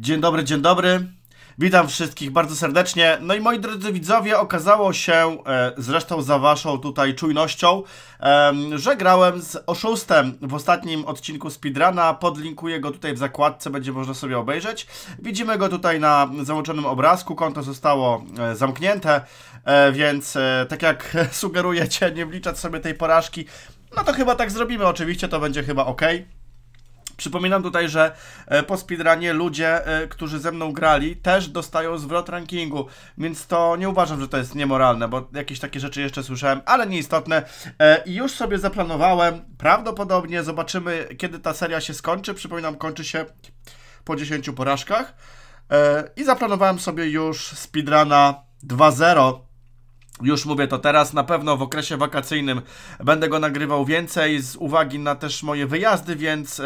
Dzień dobry, dzień dobry. Witam wszystkich bardzo serdecznie. No i moi drodzy widzowie, okazało się, e, zresztą za waszą tutaj czujnością, że grałem z Oszustem w ostatnim odcinku Speedruna. Podlinkuję go tutaj w zakładce, będzie można sobie obejrzeć. Widzimy go tutaj na załączonym obrazku, konto zostało e, zamknięte, e, więc tak jak sugerujecie, nie wliczać sobie tej porażki, no to chyba tak zrobimy, oczywiście to będzie chyba ok. Przypominam tutaj, że e, po speedrunie ludzie, e, którzy ze mną grali, też dostają zwrot rankingu, więc to nie uważam, że to jest niemoralne, bo jakieś takie rzeczy jeszcze słyszałem, ale nieistotne. E, I już sobie zaplanowałem, prawdopodobnie zobaczymy, kiedy ta seria się skończy. Przypominam, kończy się po 10 porażkach. I zaplanowałem sobie już speedruna 2-0 już mówię to teraz, na pewno w okresie wakacyjnym będę go nagrywał więcej z uwagi na też moje wyjazdy, więc yy,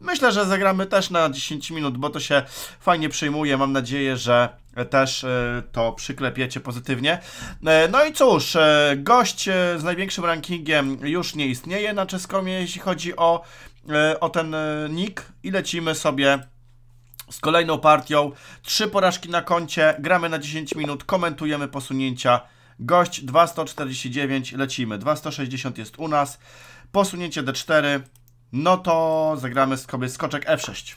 myślę, że zagramy też na 10 minut, bo to się fajnie przyjmuje. Mam nadzieję, że też e, to przyklepiecie pozytywnie. E, no i cóż, gość z największym rankingiem już nie istnieje na Czeskomie, jeśli chodzi o, o ten nick i lecimy sobie z kolejną partią. Trzy porażki na koncie, gramy na 10 minut, komentujemy posunięcia Gość 2149, lecimy. 260 jest u nas. Posunięcie D4. No to zagramy sobie skoczek F6.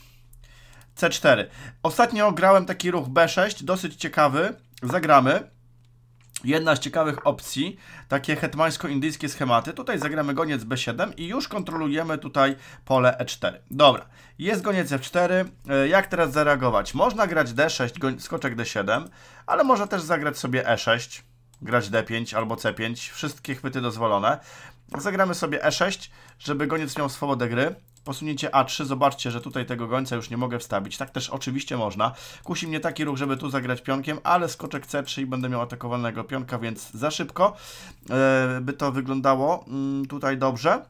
C4. Ostatnio grałem taki ruch B6, dosyć ciekawy. Zagramy. Jedna z ciekawych opcji, takie hetmańsko-indyjskie schematy. Tutaj zagramy goniec B7 i już kontrolujemy tutaj pole E4. Dobra, jest goniec F4. E, jak teraz zareagować? Można grać D6, skoczek D7, ale można też zagrać sobie E6 grać D5 albo C5, wszystkie chwyty dozwolone. Zagramy sobie E6, żeby goniec miał swobodę gry. Posunięcie A3, zobaczcie, że tutaj tego gońca już nie mogę wstawić. Tak też oczywiście można. Kusi mnie taki ruch, żeby tu zagrać pionkiem, ale skoczek C3 i będę miał atakowanego pionka, więc za szybko e, by to wyglądało mm, tutaj dobrze.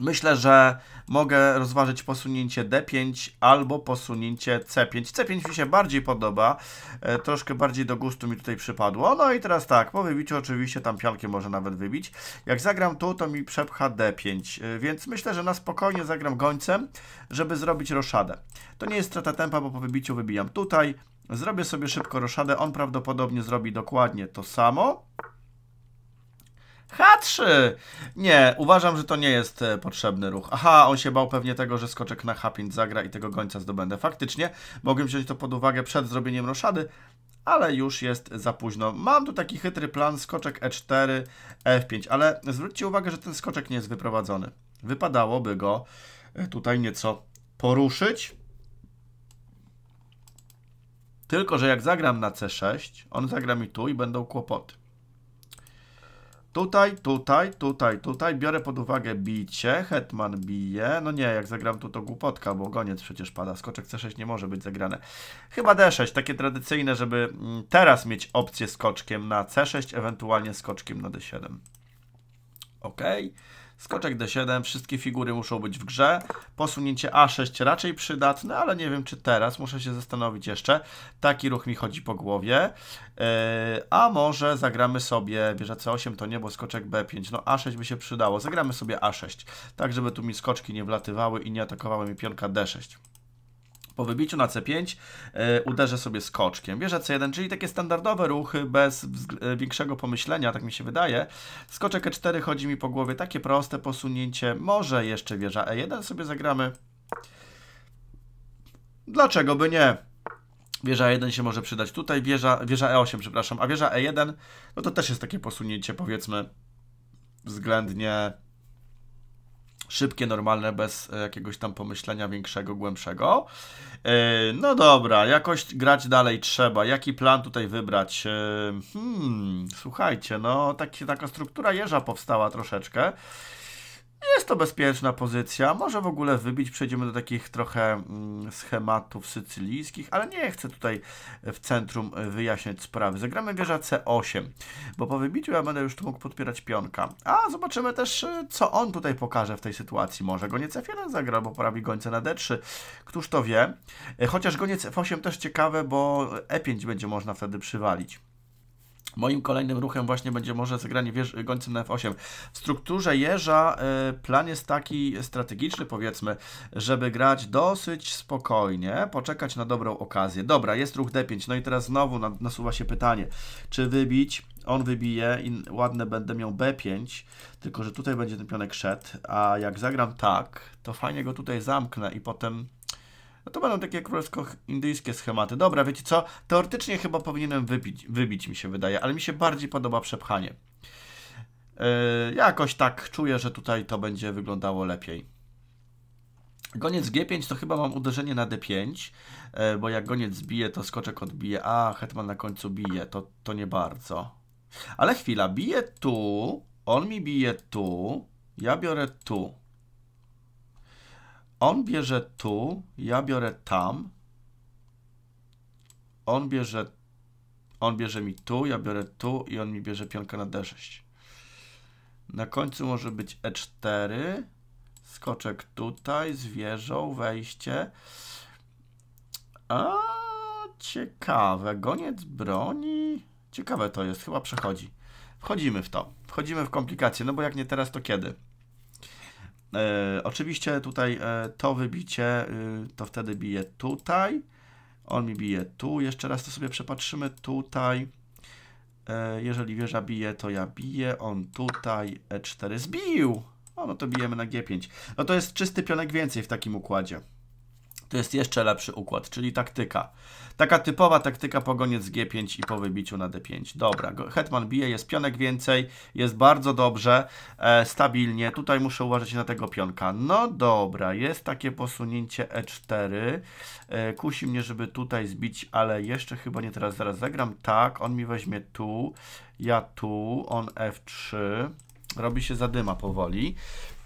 Myślę, że mogę rozważyć posunięcie D5 albo posunięcie C5. C5 mi się bardziej podoba, e, troszkę bardziej do gustu mi tutaj przypadło. No i teraz tak, po wybiciu oczywiście tam pialkę może nawet wybić. Jak zagram tu, to mi przepcha D5, e, więc myślę, że na spokojnie zagram gońcem, żeby zrobić roszadę. To nie jest strata tempa, bo po wybiciu wybijam tutaj. Zrobię sobie szybko roszadę, on prawdopodobnie zrobi dokładnie to samo. H3! Nie, uważam, że to nie jest e, potrzebny ruch. Aha, on się bał pewnie tego, że skoczek na H5 zagra i tego gońca zdobędę. Faktycznie, mogłem wziąć to pod uwagę przed zrobieniem roszady, ale już jest za późno. Mam tu taki chytry plan, skoczek E4, F5, e ale zwróćcie uwagę, że ten skoczek nie jest wyprowadzony. Wypadałoby go e, tutaj nieco poruszyć. Tylko, że jak zagram na C6, on zagra mi tu i będą kłopoty. Tutaj, tutaj, tutaj, tutaj. Biorę pod uwagę bicie. Hetman bije. No nie, jak zagram tu to głupotka, bo goniec przecież pada. Skoczek C6 nie może być zagrane. Chyba D6, takie tradycyjne, żeby mm, teraz mieć opcję skoczkiem na C6, ewentualnie skoczkiem na D7. Okej. Okay. Skoczek D7, wszystkie figury muszą być w grze. Posunięcie A6 raczej przydatne, ale nie wiem czy teraz, muszę się zastanowić jeszcze. Taki ruch mi chodzi po głowie. Yy, a może zagramy sobie, Bierze C8 to nie, bo skoczek B5, no A6 by się przydało. Zagramy sobie A6, tak żeby tu mi skoczki nie wlatywały i nie atakowały mi pionka D6. Po wybiciu na C5 e, uderzę sobie skoczkiem. Wieża C1, czyli takie standardowe ruchy bez e, większego pomyślenia, tak mi się wydaje. Skoczek E4 chodzi mi po głowie, takie proste posunięcie. Może jeszcze wieża E1 sobie zagramy. Dlaczego by nie? Wieża E1 się może przydać tutaj, wieża, wieża E8, przepraszam, a wieża E1, no to też jest takie posunięcie, powiedzmy, względnie szybkie, normalne, bez e, jakiegoś tam pomyślenia większego, głębszego. E, no dobra, jakoś grać dalej trzeba. Jaki plan tutaj wybrać? E, hmm, słuchajcie, no taki, taka struktura jeża powstała troszeczkę. Jest to bezpieczna pozycja. Może w ogóle wybić. Przejdziemy do takich trochę mm, schematów sycylijskich, ale nie chcę tutaj w centrum wyjaśniać sprawy. Zagramy wieża C8, bo po wybiciu ja będę już tu mógł podpierać pionka. A zobaczymy też, e, co on tutaj pokaże w tej sytuacji. Może goniec F1 zagra, bo porabi gońce na D3. Któż to wie? E, chociaż goniec F8 też ciekawe, bo E5 będzie można wtedy przywalić. Moim kolejnym ruchem właśnie będzie może zagranie wież, gońcem na F8. W strukturze jeża e, plan jest taki strategiczny, powiedzmy, żeby grać dosyć spokojnie, poczekać na dobrą okazję. Dobra, jest ruch D5, no i teraz znowu nasuwa się pytanie, czy wybić, on wybije i ładne będę miał B5, tylko że tutaj będzie ten pionek szedł, a jak zagram tak, to fajnie go tutaj zamknę i potem no to będą takie królewsko-indyjskie schematy. Dobra, wiecie co? Teoretycznie chyba powinienem wybić, wybić, mi się wydaje, ale mi się bardziej podoba przepchanie. Yy, jakoś tak czuję, że tutaj to będzie wyglądało lepiej. Goniec G5 to chyba mam uderzenie na D5, yy, e, bo jak goniec bije, to skoczek odbije. A, hetman na końcu bije, to, to nie bardzo. Ale chwila, bije tu, on mi bije tu, ja biorę tu. On bierze tu, ja biorę tam. On bierze, on bierze mi tu, ja biorę tu i on mi bierze pionkę na d6. Na końcu może być e4. Skoczek tutaj z wejście. A ciekawe, goniec broni. Ciekawe to jest, chyba przechodzi. Wchodzimy w to, wchodzimy w komplikacje, no bo jak nie teraz, to kiedy? E, oczywiście tutaj e, to wybicie, y, to wtedy bije tutaj. On mi bije tu. Jeszcze raz to sobie przepatrzymy tutaj. E, jeżeli wieża bije, to ja biję. On tutaj E4 zbił. O, no to bijemy na G5. No to jest czysty pionek więcej w takim układzie to jest jeszcze lepszy układ, czyli taktyka. Taka typowa taktyka pogoniec G5 i po wybiciu na D5. Dobra, hetman bije, jest pionek więcej, jest bardzo dobrze, e, stabilnie. Tutaj muszę uważać na tego pionka. No dobra, jest takie posunięcie E4. E, kusi mnie, żeby tutaj zbić, ale jeszcze chyba nie teraz, zaraz zagram. Tak, on mi weźmie tu, ja tu, on F3 robi się zadyma powoli.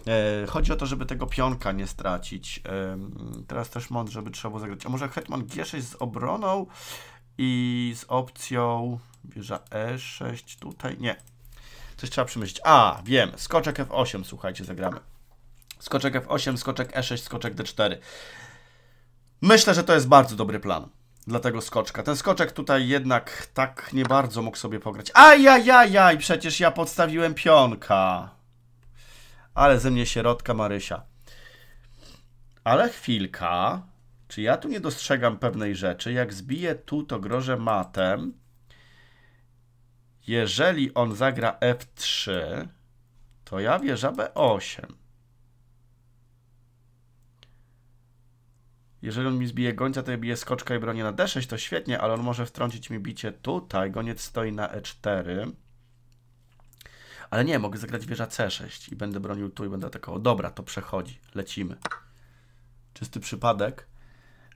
E, chodzi o to, żeby tego pionka nie stracić. E, teraz też mądrze żeby trzeba było zagrać. A może hetman g6 z obroną i z opcją wieża e6 tutaj? Nie. Coś trzeba przemyśleć. A, wiem. Skoczek f8, słuchajcie, zagramy. Skoczek f8, skoczek e6, skoczek d4. Myślę, że to jest bardzo dobry plan dla tego skoczka. Ten skoczek tutaj jednak tak nie bardzo mógł sobie pograć. Ajajajaj, przecież ja podstawiłem pionka ale ze mnie sierotka Marysia. Ale chwilka, czy ja tu nie dostrzegam pewnej rzeczy? Jak zbiję tu, to grożę matem. Jeżeli on zagra f3, to ja wieża b8. Jeżeli on mi zbije gońca, to ja biję skoczka i bronię na d6, to świetnie, ale on może wtrącić mi bicie tutaj. Goniec stoi na e4. Ale nie, mogę zagrać wieża C6 i będę bronił tu i będę atakował. Dobra, to przechodzi, lecimy. Czysty przypadek.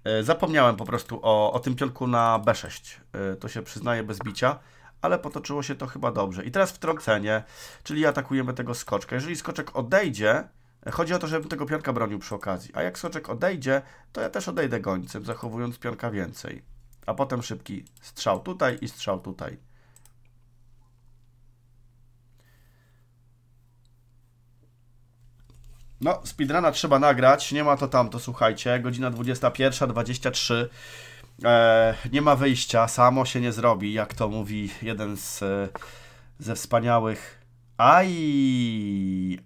E, zapomniałem po prostu o, o tym pionku na B6. E, to się przyznaje bez bicia, ale potoczyło się to chyba dobrze. I teraz wtrącenie, czyli atakujemy tego skoczka. Jeżeli skoczek odejdzie, e, chodzi o to, żebym tego pionka bronił przy okazji. A jak skoczek odejdzie, to ja też odejdę gońcem, zachowując pionka więcej. A potem szybki strzał tutaj i strzał tutaj. No, speedruna trzeba nagrać, nie ma to tamto, słuchajcie, godzina 21, 23, e, nie ma wyjścia, samo się nie zrobi, jak to mówi jeden z, e, ze wspaniałych, aj,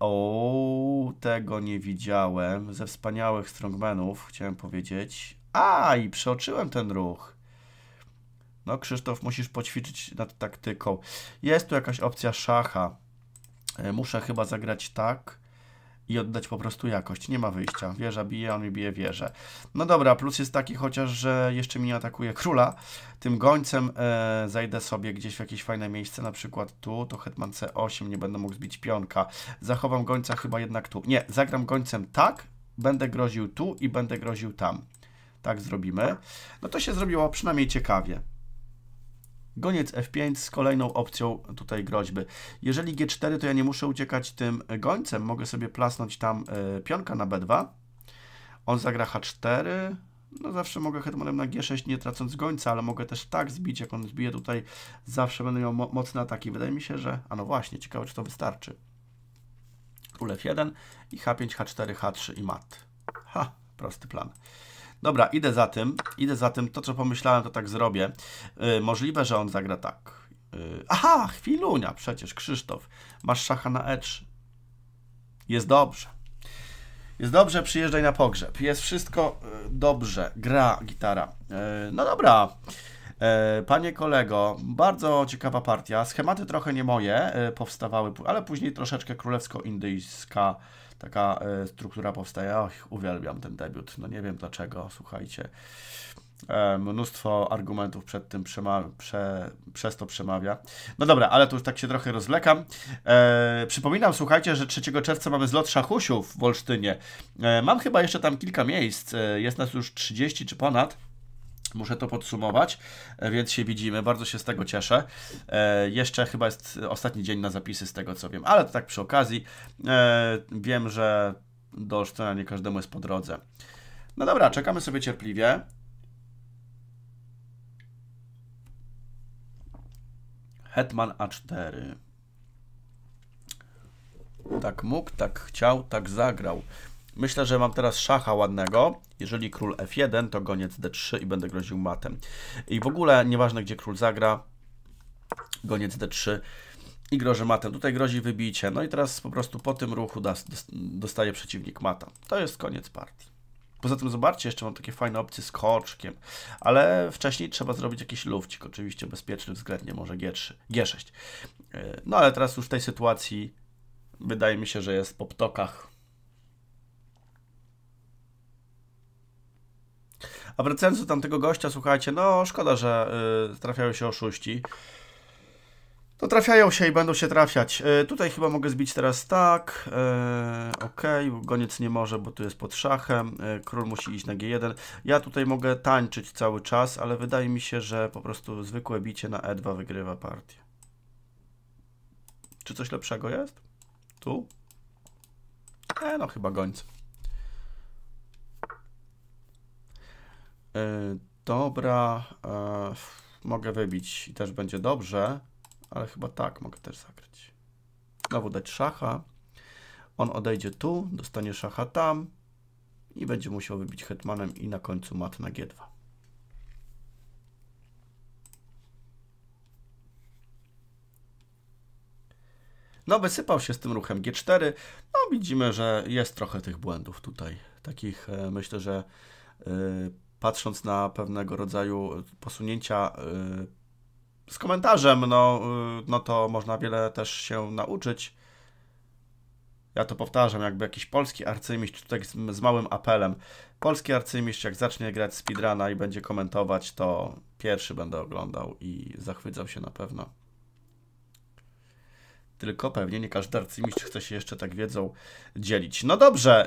o, tego nie widziałem, ze wspaniałych strongmanów, chciałem powiedzieć, aj, przeoczyłem ten ruch. No, Krzysztof, musisz poćwiczyć nad taktyką. Jest tu jakaś opcja szacha. E, muszę chyba zagrać tak i oddać po prostu jakość. Nie ma wyjścia. Wieża bije, on mi bije wieżę. No dobra, plus jest taki chociaż, że jeszcze mi nie atakuje króla. Tym gońcem e, zajdę sobie gdzieś w jakieś fajne miejsce, na przykład tu, to hetman c8, nie będę mógł zbić pionka. Zachowam gońca chyba jednak tu. Nie, zagram gońcem tak, będę groził tu i będę groził tam. Tak zrobimy. No to się zrobiło przynajmniej ciekawie. Goniec F5 z kolejną opcją tutaj groźby. Jeżeli G4, to ja nie muszę uciekać tym gońcem. Mogę sobie plasnąć tam e, pionka na B2. On zagra H4. No zawsze mogę hetmanem na G6, nie tracąc gońca, ale mogę też tak zbić, jak on zbije tutaj, zawsze będę miał mo mocne ataki. Wydaje mi się, że... A no właśnie, ciekawe, czy to wystarczy. Król F1 i H5, H4, H3 i mat. Ha, prosty plan. Dobra, idę za tym, idę za tym. To, co pomyślałem, to tak zrobię. Yy, możliwe, że on zagra tak. Yy, aha, chwilunia, przecież, Krzysztof. Masz szacha na E3. Jest dobrze. Jest dobrze, przyjeżdżaj na pogrzeb. Jest wszystko y, dobrze. Gra gitara. Yy, no dobra. E, panie kolego, bardzo ciekawa partia. Schematy trochę nie moje e, powstawały, ale później troszeczkę królewsko-indyjska taka e, struktura powstaje. Och, uwielbiam ten debiut. No nie wiem dlaczego, słuchajcie. Mnóstwo argumentów przed tym prze, przez to przemawia. No dobra, ale tu już tak się trochę rozlekam. E, przypominam, słuchajcie, że 3 czerwca mamy zlot szachusiów w Olsztynie. E, mam chyba jeszcze tam kilka miejsc. E, jest nas już 30 czy ponad muszę to podsumować, e, więc się widzimy, bardzo się z tego cieszę. E, jeszcze chyba jest ostatni dzień na zapisy z tego co wiem, ale to tak przy okazji. E, wiem, że do Olsztyna nie każdemu jest po drodze. No dobra, czekamy sobie cierpliwie. Hetman A4. Tak mógł, tak chciał, tak zagrał. Myślę, że mam teraz szacha ładnego. Jeżeli król f1, to goniec d3 i będę groził matem. I w ogóle, nieważne gdzie król zagra, goniec d3 i grożę matem. Tutaj grozi wybicie. No i teraz po prostu po tym ruchu dostaje przeciwnik mata. To jest koniec partii. Poza tym zobaczcie, jeszcze mam takie fajne opcje z koczkiem, ale wcześniej trzeba zrobić jakiś lufcik, oczywiście bezpieczny względnie, może G3, G6. E, no ale teraz już w tej sytuacji wydaje mi się, że jest po ptokach A wracając do tamtego gościa, słuchajcie, no szkoda, że y, trafiają się oszuści. To trafiają się i będą się trafiać. Y, tutaj chyba mogę zbić teraz tak. Y, ok, goniec nie może, bo tu jest pod szachem. Y, król musi iść na G1. Ja tutaj mogę tańczyć cały czas, ale wydaje mi się, że po prostu zwykłe bicie na E2 wygrywa partię. Czy coś lepszego jest? Tu? E, no chyba gońce. E, dobra, e, mogę wybić i też będzie dobrze, ale chyba tak mogę też zagrać. Znowu dać szacha. On odejdzie tu, dostanie szacha tam i będzie musiał wybić hetmanem i na końcu mat na g2. No, wysypał się z tym ruchem G4. No, widzimy, że jest trochę tych błędów tutaj. Takich, e, myślę, że patrząc na pewnego rodzaju posunięcia y, z komentarzem, no, y, no to można wiele też się nauczyć. Ja to powtarzam, jakby jakiś polski arcymistrz, tutaj z, z małym apelem. Polski arcymistrz, jak zacznie grać speedruna i będzie komentować, to pierwszy będę oglądał i zachwycał się na pewno. Tylko pewnie nie każdy arcymistrz chce się jeszcze tak wiedzą dzielić. No dobrze,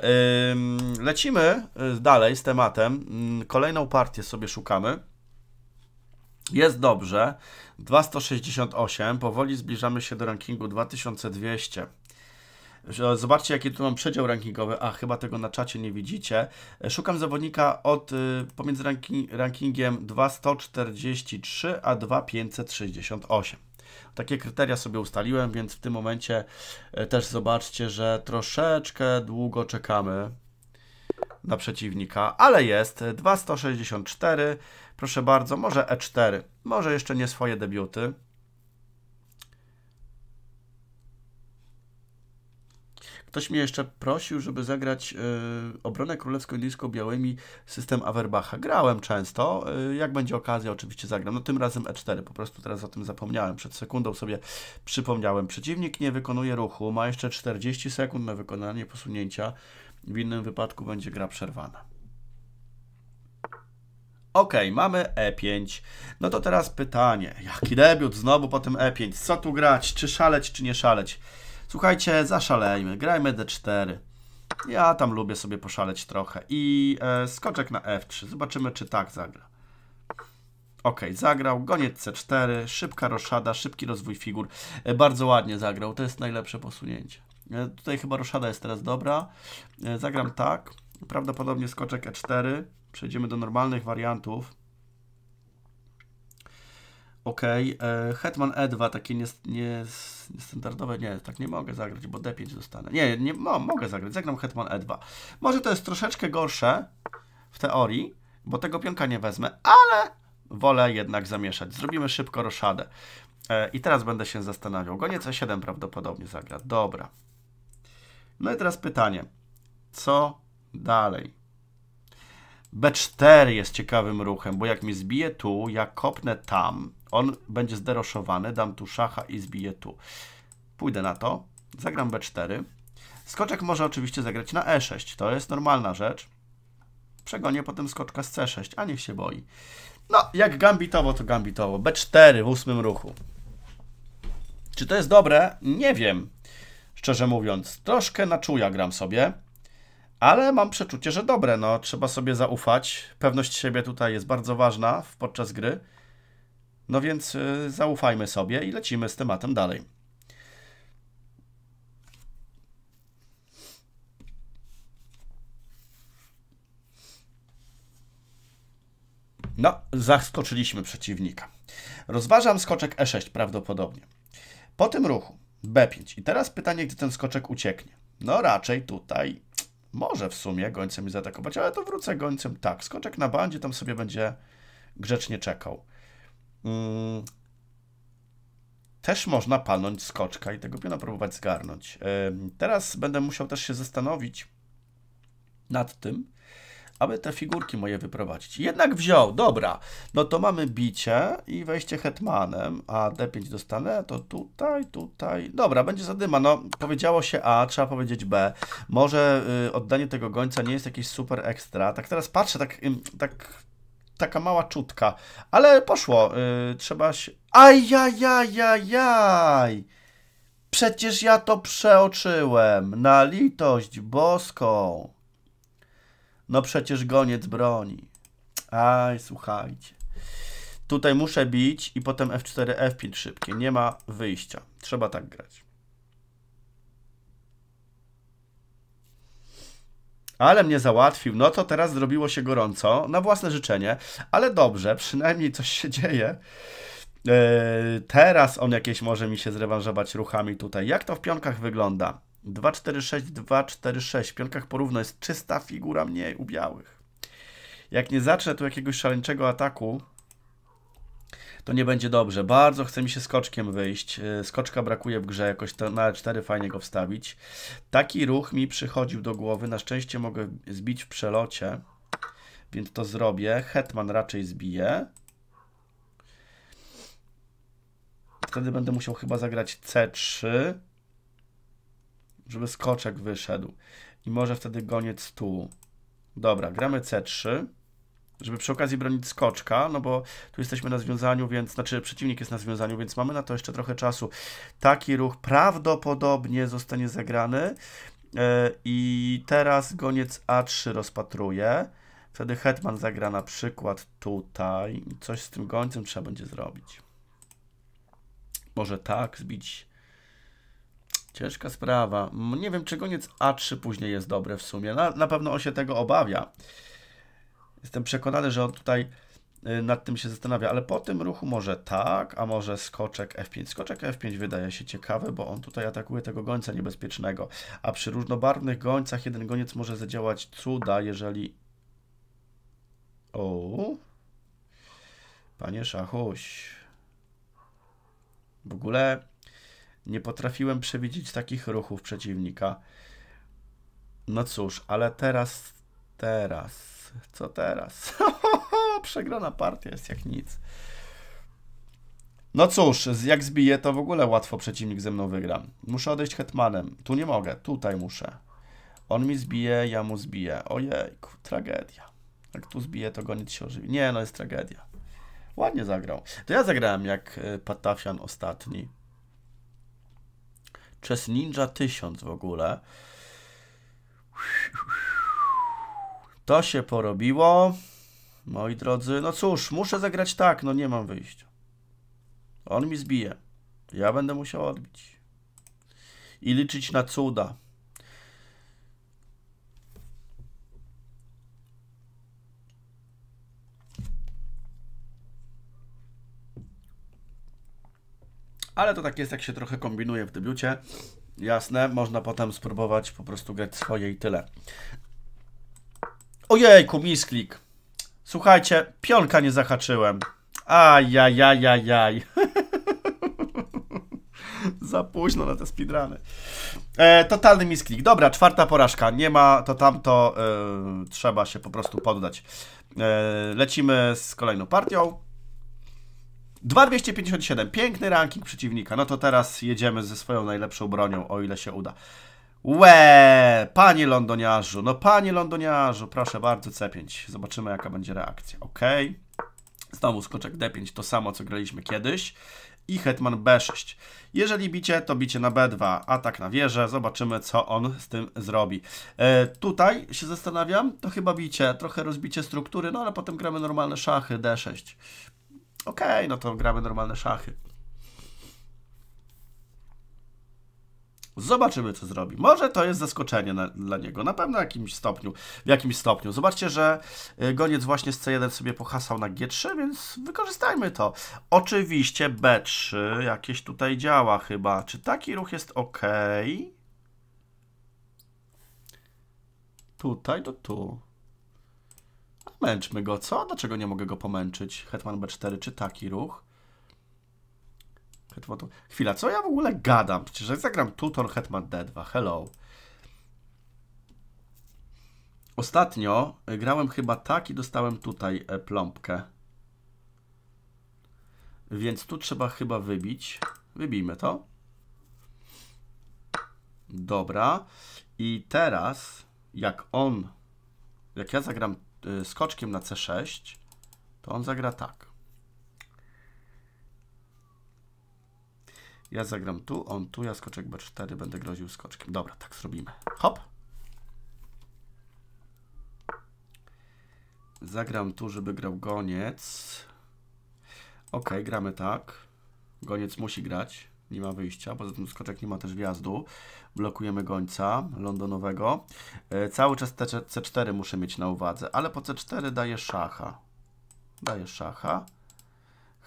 lecimy y, dalej z tematem. Mm, kolejną partię sobie szukamy. Jest dobrze. 2168. Powoli zbliżamy się do rankingu 2200. Zobaczcie, jaki tu mam przedział rankingowy. A, chyba tego na czacie nie widzicie. E, szukam zawodnika od y, pomiędzy ranking, rankingiem 2143 a 2568. Takie kryteria sobie ustaliłem, więc w tym momencie e, też zobaczcie, że troszeczkę długo czekamy na przeciwnika, ale jest 2164. Proszę bardzo, może E4, może jeszcze nie swoje debiuty. Ktoś mnie jeszcze prosił, żeby zagrać y, obronę królewską indyjską białymi system Averbacha. Grałem często, y, jak będzie okazja oczywiście zagram. No tym razem E4, po prostu teraz o tym zapomniałem. Przed sekundą sobie przypomniałem. Przeciwnik nie wykonuje ruchu, ma jeszcze 40 sekund na wykonanie posunięcia. W innym wypadku będzie gra przerwana. OK, mamy E5. No to teraz pytanie. Jaki debiut znowu po tym E5? Co tu grać? Czy szaleć, czy nie szaleć? Słuchajcie, zaszalejmy, grajmy D4. Ja tam lubię sobie poszaleć trochę. I e, skoczek na F3. Zobaczymy, czy tak zagra. Ok, zagrał, goniec C4, szybka roszada, szybki rozwój figur. E, bardzo ładnie zagrał, to jest najlepsze posunięcie. E, tutaj chyba roszada jest teraz dobra. E, zagram tak, prawdopodobnie skoczek E4. Przejdziemy do normalnych wariantów. Ok, e, Hetman E2, takie niestandardowe, nie, nie, tak nie mogę zagrać, bo D5 dostanę. Nie, nie mogę zagrać, zagram Hetman E2. Może to jest troszeczkę gorsze w teorii, bo tego pionka nie wezmę, ale wolę jednak zamieszać. Zrobimy szybko roszadę. E, I teraz będę się zastanawiał. Goniec E7 prawdopodobnie zagra. Dobra. No i teraz pytanie. Co dalej? B4 jest ciekawym ruchem, bo jak mi zbije tu, ja kopnę tam, on będzie zderoszowany, dam tu szacha i zbiję tu. Pójdę na to, zagram b4. Skoczek może oczywiście zagrać na e6, to jest normalna rzecz. Przegonię potem skoczka z c6, a niech się boi. No, jak gambitowo, to gambitowo. b4 w ósmym ruchu. Czy to jest dobre? Nie wiem, szczerze mówiąc. Troszkę na czuja gram sobie, ale mam przeczucie, że dobre. No, trzeba sobie zaufać. Pewność siebie tutaj jest bardzo ważna podczas gry. No więc y, zaufajmy sobie i lecimy z tematem dalej. No, zaskoczyliśmy przeciwnika. Rozważam skoczek E6 prawdopodobnie. Po tym ruchu B5. I teraz pytanie, gdzie ten skoczek ucieknie. No raczej tutaj może w sumie gońcem i zaatakować, ale to wrócę gońcem tak. Skoczek na bandzie tam sobie będzie grzecznie czekał. Mm, też można palnąć skoczka i tego piona próbować zgarnąć. Teraz będę musiał też się zastanowić nad tym, aby te figurki moje wyprowadzić. Jednak wziął, dobra, no to mamy bicie i wejście hetmanem, a D5 dostanę, to tutaj, tutaj, dobra, będzie zadyma, no powiedziało się A, trzeba powiedzieć B, może y, oddanie tego gońca nie jest jakieś super ekstra, tak teraz patrzę, tak, y, tak taka mała czutka. Ale poszło. Yy, trzeba się... Ajajajajaj! Przecież ja to przeoczyłem. Na litość boską. No przecież goniec broni. Aj, słuchajcie. Tutaj muszę bić i potem F4, F5 szybkie. Nie ma wyjścia. Trzeba tak grać. ale mnie załatwił, no to teraz zrobiło się gorąco, na własne życzenie, ale dobrze, przynajmniej coś się dzieje. Yy, teraz on jakieś może mi się zrewanżować ruchami tutaj. Jak to w pionkach wygląda? 2-4-6, 2-4-6. W pionkach porówno jest czysta figura mniej u białych. Jak nie zacznę tu jakiegoś szaleńczego ataku, to nie będzie dobrze. Bardzo chce mi się skoczkiem wyjść. E, skoczka brakuje w grze, jakoś to na 4 fajnie go wstawić. Taki ruch mi przychodził do głowy. Na szczęście mogę zbić w przelocie, więc to zrobię. Hetman raczej zbije. Wtedy będę musiał chyba zagrać C3, żeby skoczek wyszedł. I może wtedy goniec tu. Dobra, gramy C3 żeby przy okazji bronić skoczka, no bo tu jesteśmy na związaniu, więc, znaczy przeciwnik jest na związaniu, więc mamy na to jeszcze trochę czasu. Taki ruch prawdopodobnie zostanie zagrany e, i teraz goniec A3 rozpatruje. Wtedy hetman zagra na przykład tutaj. Coś z tym gońcem trzeba będzie zrobić. Może tak zbić. Ciężka sprawa. Nie wiem, czy goniec A3 później jest dobre w sumie. Na, na pewno on się tego obawia. Jestem przekonany, że on tutaj y, nad tym się zastanawia, ale po tym ruchu może tak, a może skoczek F5. Skoczek F5 wydaje się ciekawy, bo on tutaj atakuje tego gońca niebezpiecznego, a przy różnobarwnych gońcach jeden goniec może zadziałać cuda, jeżeli... O, panie szachuś. W ogóle nie potrafiłem przewidzieć takich ruchów przeciwnika. No cóż, ale teraz, teraz co teraz? Przegrana partia jest jak nic. No cóż, jak zbiję, to w ogóle łatwo przeciwnik ze mną wygra. Muszę odejść hetmanem. Tu nie mogę, tutaj muszę. On mi zbije, ja mu zbiję. Ojejku, tragedia. Jak tu zbije, to gonić się ożywi. Nie, no jest tragedia. Ładnie zagrał. To ja zagrałem jak e, Patafian ostatni. Przez Ninja 1000 w ogóle. To się porobiło. Moi drodzy, no cóż, muszę zagrać tak, no nie mam wyjścia. On mi zbije. Ja będę musiał odbić. I liczyć na cuda. ale to tak jest, jak się trochę kombinuje w debiucie. Jasne, można potem spróbować po prostu grać swoje i tyle. Ojejku, misklik. Słuchajcie, pionka nie zahaczyłem. Ajajajajaj. Za późno na te speedruny. E, totalny misklik. Dobra, czwarta porażka. Nie ma to tamto. E, trzeba się po prostu poddać. E, lecimy z kolejną partią. 2257. Piękny ranking przeciwnika. No to teraz jedziemy ze swoją najlepszą bronią, o ile się uda. Łe, panie londoniarzu, no panie londoniarzu, proszę bardzo, C5. Zobaczymy, jaka będzie reakcja, ok? Znowu skoczek D5, to samo, co graliśmy kiedyś. I hetman B6. Jeżeli bicie, to bicie na B2, atak na wieżę, zobaczymy, co on z tym zrobi. E, tutaj się zastanawiam, to chyba bicie, trochę rozbicie struktury, no ale potem gramy normalne szachy, D6. Ok, no to gramy normalne szachy. Zobaczymy, co zrobi. Może to jest zaskoczenie na, dla niego, na pewno jakimś stopniu, w jakimś stopniu. Zobaczcie, że y, goniec właśnie z C1 sobie pohasał na G3, więc wykorzystajmy to. Oczywiście B3 jakieś tutaj działa chyba. Czy taki ruch jest ok? Tutaj do tu. Męczmy go, co? Dlaczego nie mogę go pomęczyć? Hetman B4, czy taki ruch? Chwila, co ja w ogóle gadam? Przecież jak zagram Tutor Hetman D2, hello. Ostatnio grałem chyba tak i dostałem tutaj e, plombkę. Więc tu trzeba chyba wybić. Wybijmy to. Dobra. I teraz, jak on, jak ja zagram e, skoczkiem na C6, to on zagra tak. Ja zagram tu, on tu, ja skoczek b4, będę groził skoczkiem. Dobra, tak zrobimy. Hop. Zagram tu, żeby grał goniec. Ok, gramy tak. Goniec musi grać. Nie ma wyjścia, poza tym skoczek nie ma też wjazdu. Blokujemy gońca londonowego. E, cały czas C4 muszę mieć na uwadze, ale po C4 daję szacha. Daję szacha.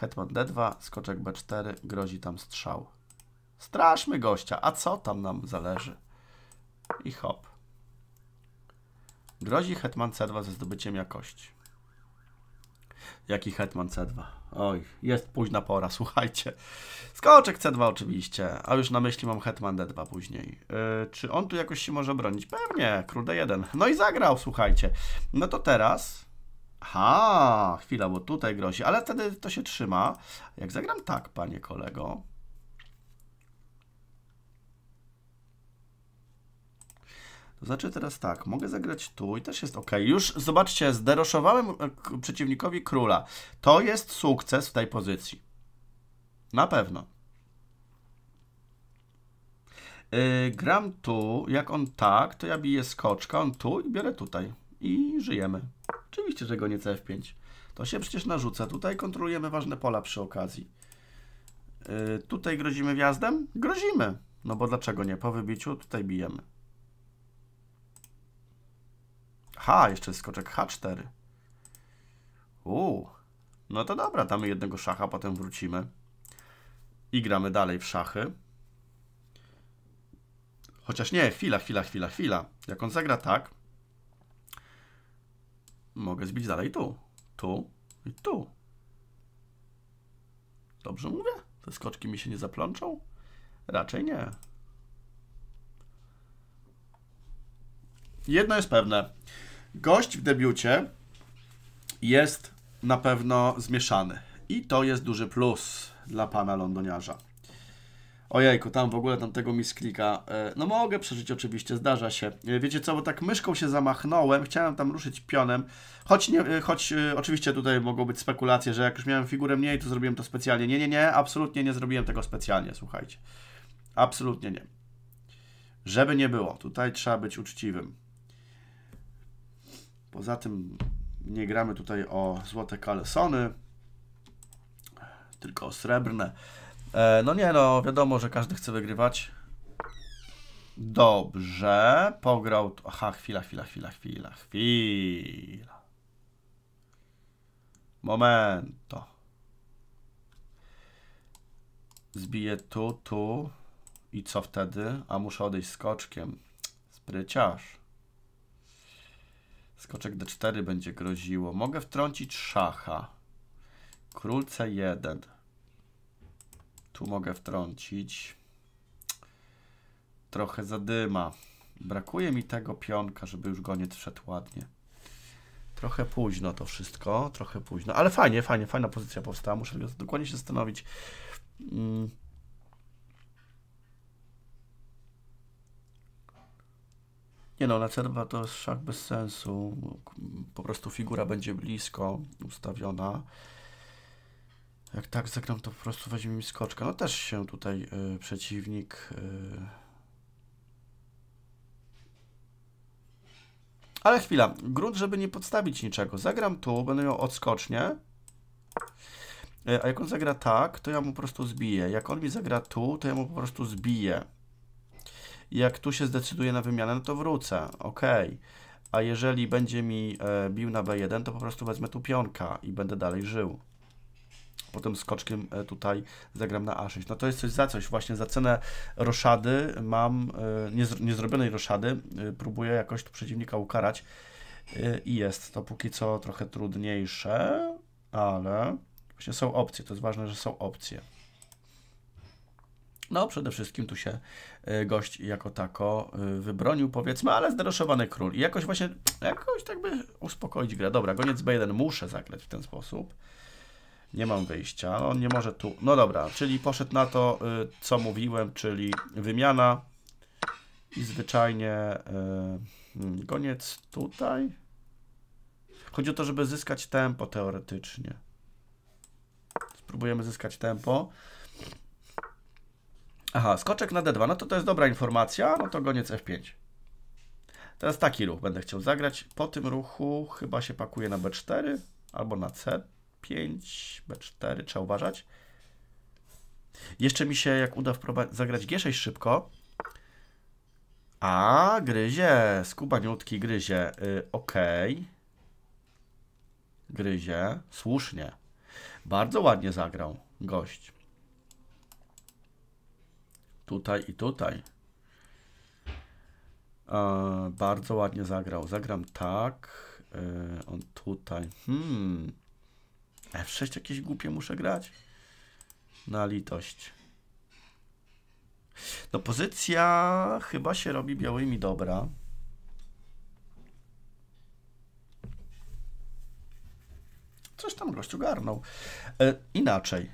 Hetman D2, skoczek B4, grozi tam strzał. Straszmy gościa, a co tam nam zależy? I hop. Grozi Hetman C2 ze zdobyciem jakości. Jaki Hetman C2? Oj, jest późna pora, słuchajcie. Skoczek C2 oczywiście, a już na myśli mam Hetman D2 później. Yy, czy on tu jakoś się może bronić? Pewnie, krude 1. No i zagrał, słuchajcie. No to teraz Ha, chwila, bo tutaj grozi, ale wtedy to się trzyma. Jak zagram tak, panie kolego. To znaczy teraz tak, mogę zagrać tu i też jest ok. Już zobaczcie, zderoszowałem e, przeciwnikowi króla. To jest sukces w tej pozycji. Na pewno. Yy, gram tu, jak on tak, to ja biję skoczka, on tu i biorę tutaj. I żyjemy. Oczywiście, że go nie cf 5 To się przecież narzuca. Tutaj kontrolujemy ważne pola przy okazji. Yy, tutaj grozimy wjazdem? Grozimy. No bo dlaczego nie? Po wybiciu tutaj bijemy. Ha, jeszcze skoczek H4. Uuu. No to dobra, damy jednego szacha, potem wrócimy. I gramy dalej w szachy. Chociaż nie, chwila, chwila, chwila, chwila. Jak on zagra tak, Mogę zbić dalej tu, tu i tu. Dobrze mówię? Te skoczki mi się nie zaplączą? Raczej nie. Jedno jest pewne. Gość w debiucie jest na pewno zmieszany. I to jest duży plus dla pana londoniarza. Ojejku, tam w ogóle tam tego misklika. E, no mogę przeżyć oczywiście, zdarza się. E, wiecie co, bo tak myszką się zamachnąłem, chciałem tam ruszyć pionem, choć, nie, e, choć oczywiście tutaj mogą być spekulacje, że jak już miałem figurę mniej, to zrobiłem to specjalnie. Nie, nie, nie, absolutnie nie zrobiłem tego specjalnie, słuchajcie. Absolutnie nie. Żeby nie było, tutaj trzeba być uczciwym. Poza tym nie gramy tutaj o złote kalesony, tylko o srebrne. E, no nie no, wiadomo, że każdy chce wygrywać. Dobrze, pograł... Aha, chwila, chwila, chwila, chwila, chwila. Momento. Zbiję tu, tu. I co wtedy? A muszę odejść skoczkiem. Spryciarz. Skoczek d4 będzie groziło. Mogę wtrącić szacha. Król c1. Tu mogę wtrącić. Trochę zadyma. Brakuje mi tego pionka, żeby już go nie wszedł ładnie. Trochę późno to wszystko, trochę późno, ale fajnie, fajnie, fajna pozycja powstała. Muszę dokładnie się zastanowić. Mm. Nie no, lacerba to jest szak bez sensu. Po prostu figura będzie blisko ustawiona. Jak tak zagram, to po prostu weźmie mi skoczka. No też się tutaj y, przeciwnik... Y... Ale chwila, grunt, żeby nie podstawić niczego. Zagram tu, będę miał odskocznie. A jak on zagra tak, to ja mu po prostu zbiję. Jak on mi zagra tu, to ja mu po prostu zbiję. Jak tu się zdecyduje na wymianę, no to wrócę. Ok. A jeżeli będzie mi e, bił na B1, to po prostu wezmę tu pionka i będę dalej żył potem skoczkiem e, tutaj zagram na A6. No to jest coś za coś, właśnie za cenę roszady mam, e, niezrobionej roszady, e, próbuję jakoś tu przeciwnika ukarać i jest to póki co trochę trudniejsze, ale właśnie są opcje, to jest ważne, że są opcje. No, przede wszystkim tu się gość jako tako wybronił, powiedzmy, ale zderoszowany król. I jakoś właśnie, jakoś tak by uspokoić grę. Dobra, goniec B1 muszę zagrać w ten sposób. Nie mam wyjścia. On nie może tu... No dobra, czyli poszedł na to, y, co mówiłem, czyli wymiana i zwyczajnie yy, goniec tutaj. Chodzi o to, żeby zyskać tempo teoretycznie. Spróbujemy zyskać tempo. Aha, skoczek na D2, no to to jest dobra informacja, no to goniec F5. Teraz taki ruch będę chciał zagrać. Po tym ruchu chyba się pakuje na B4 albo na C 5, B4, trzeba uważać. Jeszcze mi się, jak uda zagrać G6 szybko. A, gryzie, skubaniutki gryzie, yy, ok. Gryzie, słusznie. Bardzo ładnie zagrał gość. Tutaj i tutaj. E, bardzo ładnie zagrał. Zagram tak. Y, on tutaj. Hmm. F6 jakieś głupie muszę grać? Na litość. No pozycja chyba się robi białymi dobra. Coś tam gościu garnął. E, inaczej.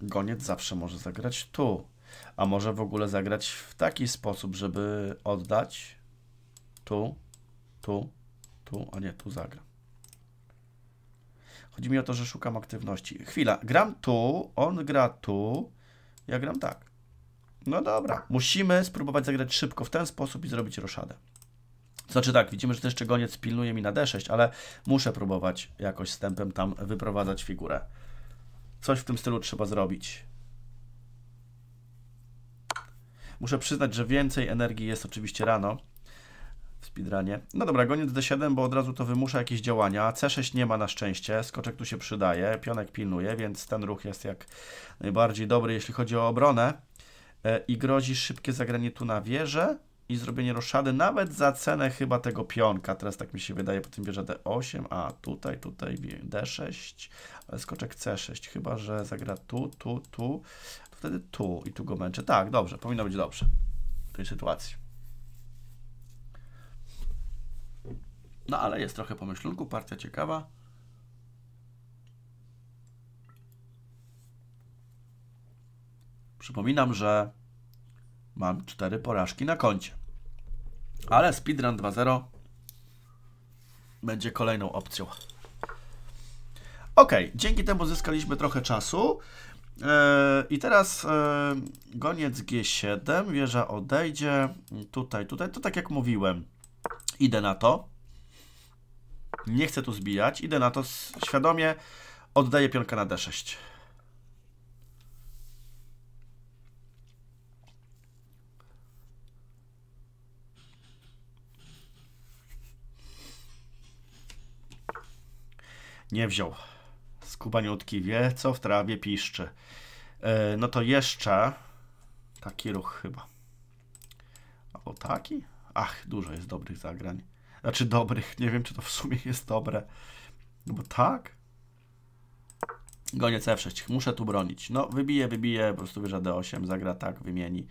Goniec zawsze może zagrać tu. A może w ogóle zagrać w taki sposób, żeby oddać tu, tu, tu, a nie tu zagra. Chodzi mi o to, że szukam aktywności. Chwila, gram tu, on gra tu, ja gram tak. No dobra, musimy spróbować zagrać szybko w ten sposób i zrobić roszadę. Znaczy tak, widzimy, że też goniec pilnuje mi na D6, ale muszę próbować jakoś stępem tam wyprowadzać figurę. Coś w tym stylu trzeba zrobić. Muszę przyznać, że więcej energii jest oczywiście rano, w speedrunie. No dobra, goniec D7, bo od razu to wymusza jakieś działania. C6 nie ma na szczęście, skoczek tu się przydaje, pionek pilnuje, więc ten ruch jest jak najbardziej dobry, jeśli chodzi o obronę. E, I grozi szybkie zagranie tu na wieżę i zrobienie roszady nawet za cenę chyba tego pionka. Teraz tak mi się wydaje po tym wieża D8, a tutaj, tutaj D6, ale skoczek C6, chyba że zagra tu, tu, tu, wtedy tu i tu go męczę. Tak, dobrze, powinno być dobrze w tej sytuacji. No ale jest trochę pomyślunku, partia ciekawa. Przypominam, że mam cztery porażki na koncie. Ale speedrun 2.0 będzie kolejną opcją. Ok, dzięki temu zyskaliśmy trochę czasu. E, I teraz e, goniec G7, wieża odejdzie, tutaj, tutaj, to tak jak mówiłem, idę na to. Nie chcę tu zbijać. Idę na to świadomie. Oddaję pionka na d6. Nie wziął. Skubaniutki wie, co w trawie piszczy. E, no to jeszcze taki ruch chyba. Albo taki? Ach, dużo jest dobrych zagrań. Znaczy dobrych. Nie wiem, czy to w sumie jest dobre. No bo tak? Gonię C6. Muszę tu bronić. No, wybije, wybije. Po prostu wyża D8. Zagra tak, wymieni.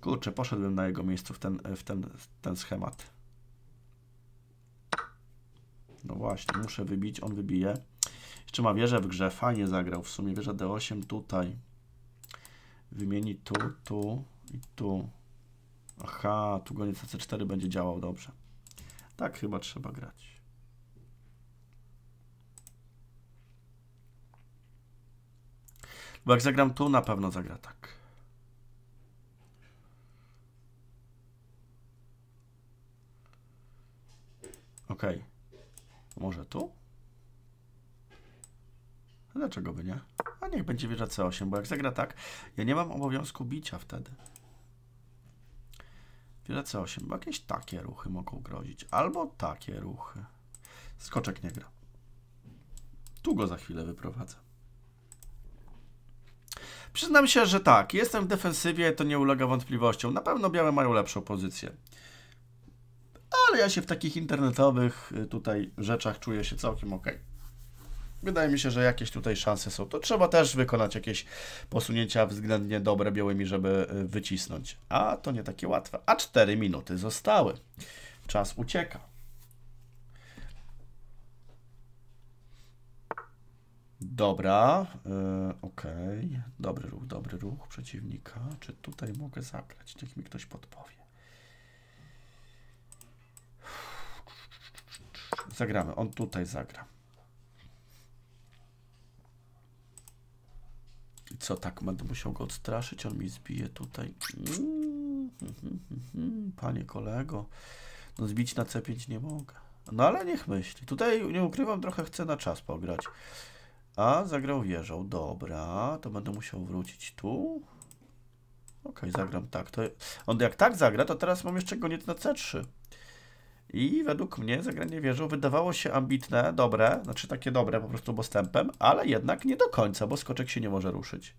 Kurczę, poszedłbym na jego miejscu w ten, w ten, w ten schemat. No właśnie, muszę wybić. On wybije. Jeszcze ma wieżę w grze. Fajnie zagrał. W sumie wieża D8 tutaj. Wymieni tu, tu i tu. Aha, tu goniec C4 będzie działał dobrze. Tak chyba trzeba grać. Bo jak zagram tu, na pewno zagra tak. Ok. Może tu? Dlaczego by nie? A niech będzie wieża C8, bo jak zagra tak, ja nie mam obowiązku bicia wtedy. Tyle C8, bo jakieś takie ruchy mogą grozić. Albo takie ruchy. Skoczek nie gra. Tu go za chwilę wyprowadzę. Przyznam się, że tak, jestem w defensywie, to nie ulega wątpliwościom. Na pewno białe mają lepszą pozycję. Ale ja się w takich internetowych y, tutaj rzeczach czuję się całkiem ok. Wydaje mi się, że jakieś tutaj szanse są. To trzeba też wykonać jakieś posunięcia względnie dobre białymi, żeby y, wycisnąć. A to nie takie łatwe. A 4 minuty zostały. Czas ucieka. Dobra, yy, okej, okay. dobry ruch, dobry ruch przeciwnika. Czy tutaj mogę zagrać? Niech mi ktoś podpowie. Zagramy, on tutaj zagra. Co tak, będę musiał go odstraszyć, on mi zbije tutaj. Panie kolego, no zbić na C5 nie mogę. No ale niech myśli. Tutaj nie ukrywam, trochę chcę na czas pograć. A, zagrał wieżą. Dobra, to będę musiał wrócić tu. Okej, okay, zagram tak. To on jak tak zagra, to teraz mam jeszcze goniec na C3. I według mnie zagranie wieżą wydawało się ambitne, dobre, znaczy takie dobre po prostu postępem, ale jednak nie do końca, bo skoczek się nie może ruszyć.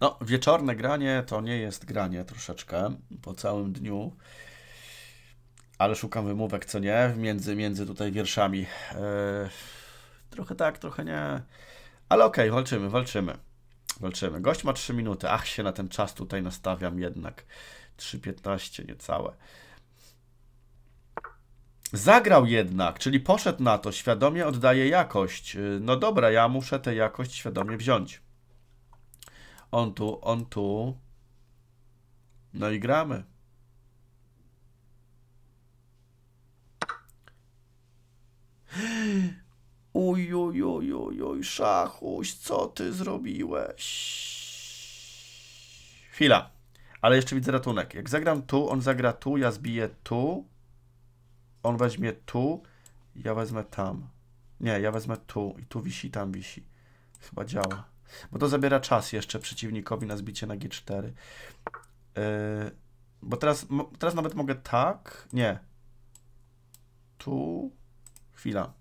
No, wieczorne granie to nie jest granie troszeczkę po całym dniu, ale szukam wymówek, co nie, między, między tutaj wierszami. Yy, trochę tak, trochę nie, ale okej, okay, walczymy, walczymy. Zobaczymy. Gość ma 3 minuty. Ach, się na ten czas tutaj nastawiam jednak. 3.15 niecałe. Zagrał jednak, czyli poszedł na to, świadomie oddaje jakość. Y, no dobra, ja muszę tę jakość świadomie wziąć. On tu, on tu. No i gramy. Uj, uj, uj, uj, uj, szachuś, co ty zrobiłeś? Chwila. Ale jeszcze widzę ratunek. Jak zagram tu, on zagra tu, ja zbiję tu. On weźmie tu. Ja wezmę tam. Nie, ja wezmę tu. I tu wisi, tam wisi. Chyba działa. Bo to zabiera czas jeszcze przeciwnikowi na zbicie na G4. Yy, e, bo teraz, teraz nawet mogę tak. Nie. Tu. Chwila.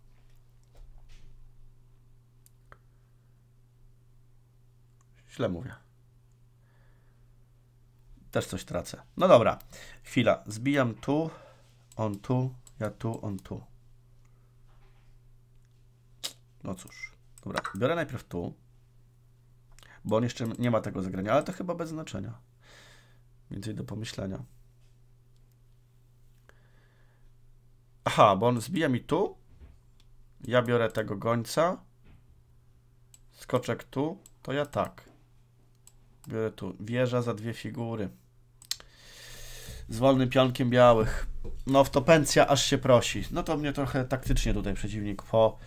Źle mówię. Też coś tracę. No dobra. Chwila. Zbijam tu, on tu, ja tu, on tu. No cóż. Dobra. Biorę najpierw tu, bo on jeszcze nie ma tego zagrania, ale to chyba bez znaczenia. Więcej do pomyślenia. Aha, bo on zbija mi tu. Ja biorę tego gońca. Skoczek tu, to ja tak. E, tu wieża za dwie figury. Z wolnym pionkiem białych. No w pensja aż się prosi. No to mnie trochę taktycznie tutaj przeciwnik po,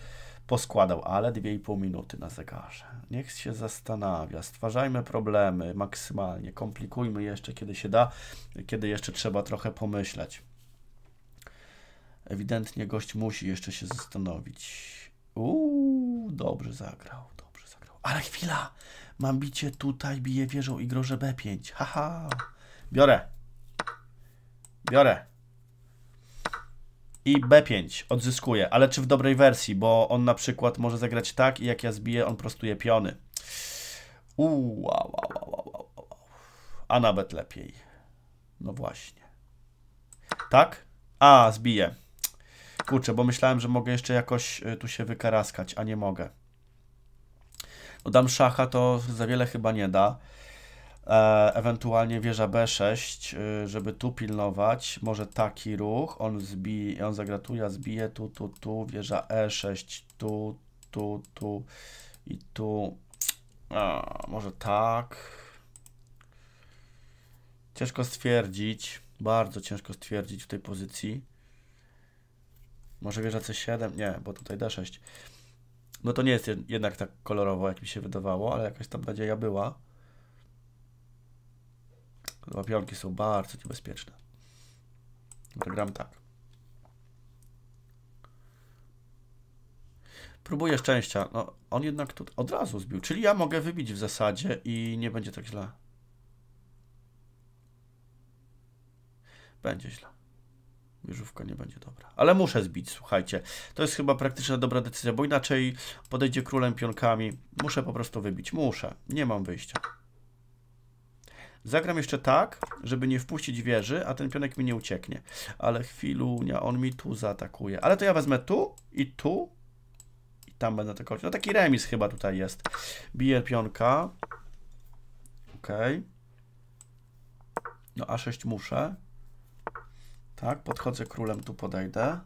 poskładał, ale 2,5 minuty na zegarze. Niech się zastanawia. Stwarzajmy problemy maksymalnie. Komplikujmy jeszcze, kiedy się da, kiedy jeszcze trzeba trochę pomyśleć. Ewidentnie gość musi jeszcze się zastanowić. Uuu, dobrze zagrał. Ale chwila! Mam bicie tutaj, bije wieżą i grożę B5. Haha! Biorę. Biorę. I B5 odzyskuję, ale czy w dobrej wersji, bo on na przykład może zagrać tak i jak ja zbiję, on prostuje piony. Uuu, A nawet lepiej. No właśnie. Tak? A, zbiję. Kurczę, bo myślałem, że mogę jeszcze jakoś y, tu się wykaraskać, a nie mogę. Dam szacha to za wiele chyba nie da. E, ewentualnie wieża B6, y, żeby tu pilnować. Może taki ruch. On zbije, on zagratuje, zbije tu, tu, tu. Wieża E6, tu, tu, tu i tu. A, może tak. Ciężko stwierdzić. Bardzo ciężko stwierdzić w tej pozycji. Może wieża C7? Nie, bo tutaj D6. No to nie jest jednak tak kolorowo, jak mi się wydawało, ale jakaś tam nadzieja była. Łapionki no, są bardzo niebezpieczne. Program tak. Próbuję szczęścia. No, on jednak tu od razu zbił. Czyli ja mogę wybić w zasadzie i nie będzie tak źle. Będzie źle. Mierzówka nie będzie dobra. Ale muszę zbić, słuchajcie. To jest chyba praktyczna dobra decyzja, bo inaczej podejdzie królem pionkami. Muszę po prostu wybić. Muszę. Nie mam wyjścia. Zagram jeszcze tak, żeby nie wpuścić wieży, a ten pionek mi nie ucieknie. Ale chwilunia, on mi tu zaatakuje. Ale to ja wezmę tu i tu i tam będę atakować. No taki remis chyba tutaj jest. Biję pionka. Okej. Okay. No A6 muszę. Tak, podchodzę królem, tu podejdę.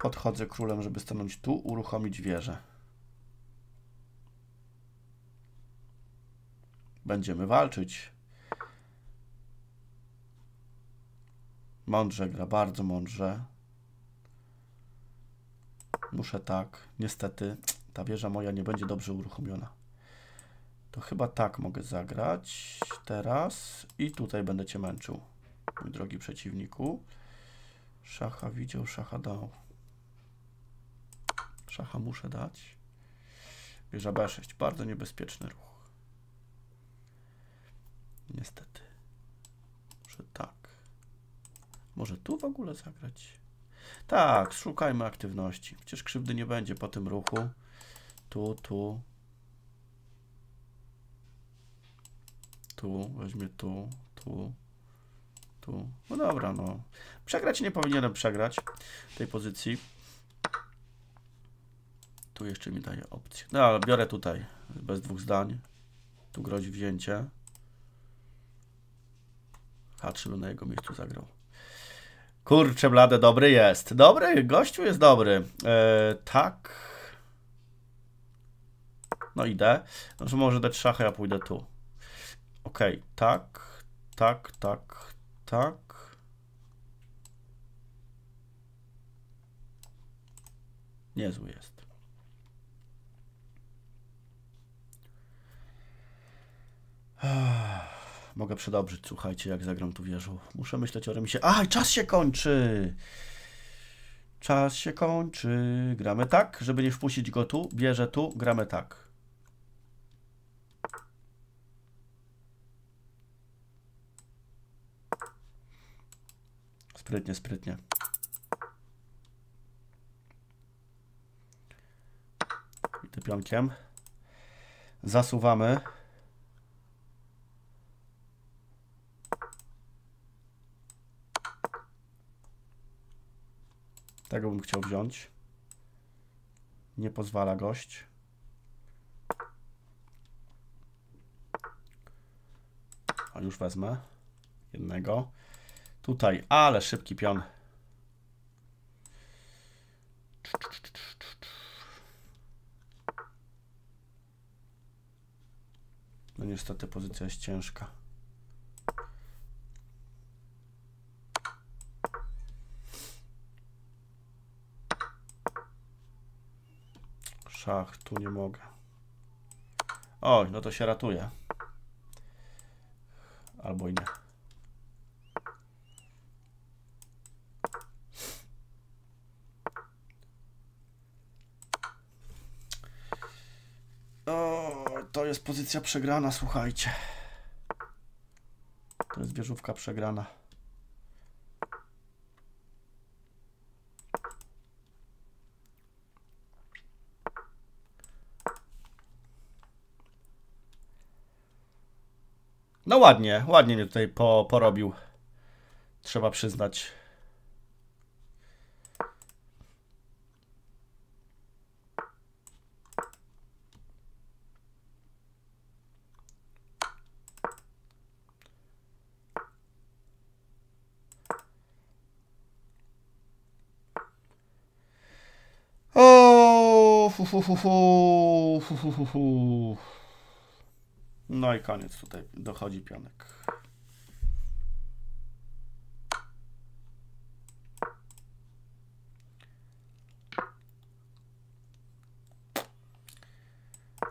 Podchodzę królem, żeby stanąć tu, uruchomić wieżę. Będziemy walczyć. Mądrze gra, bardzo mądrze. Muszę tak. Niestety ta wieża moja nie będzie dobrze uruchomiona. To chyba tak mogę zagrać teraz i tutaj będę Cię męczył drogi przeciwniku. Szacha widział, szacha dał. Szacha muszę dać. Wieża B6. Bardzo niebezpieczny ruch. Niestety. Może tak. Może tu w ogóle zagrać? Tak, szukajmy aktywności. Przecież krzywdy nie będzie po tym ruchu. Tu, tu. Tu, weźmie tu, tu tu. No dobra, no. Przegrać nie powinienem przegrać tej pozycji. Tu jeszcze mi daje opcję. No ale biorę tutaj, bez dwóch zdań. Tu grozi wzięcie. A 3 by na jego miejscu zagrał. Kurczę, blade, dobry jest. Dobry, gościu jest dobry. E, tak. No idę. Znaczy może dać szachę, ja pójdę tu. Okej, okay. tak, tak, tak, tak. Niezły jest. Mogę przedobrzyć, słuchajcie, jak zagram tu wieżą. Muszę myśleć o remisie. Aj, czas się kończy! Czas się kończy. Gramy tak, żeby nie wpuścić go tu. Bierze tu, gramy tak. Sprytnie, sprytnie. I ty Zasuwamy. Tego bym chciał wziąć. Nie pozwala gość. A już wezmę jednego. Tutaj, ale szybki pion. No niestety pozycja jest ciężka. Szach, tu nie mogę. Oj, no to się ratuje. Albo i nie. jest pozycja przegrana, słuchajcie. To jest wieżówka przegrana. No ładnie, ładnie mnie tutaj po, porobił. Trzeba przyznać. No i koniec tutaj dochodzi pionek.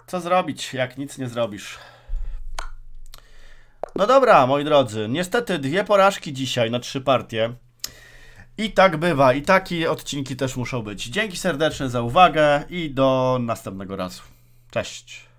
Co zrobić, jak nic nie zrobisz? No dobra, moi drodzy, niestety dwie porażki dzisiaj na trzy partie. I tak bywa, i takie odcinki też muszą być. Dzięki serdecznie za uwagę i do następnego razu. Cześć.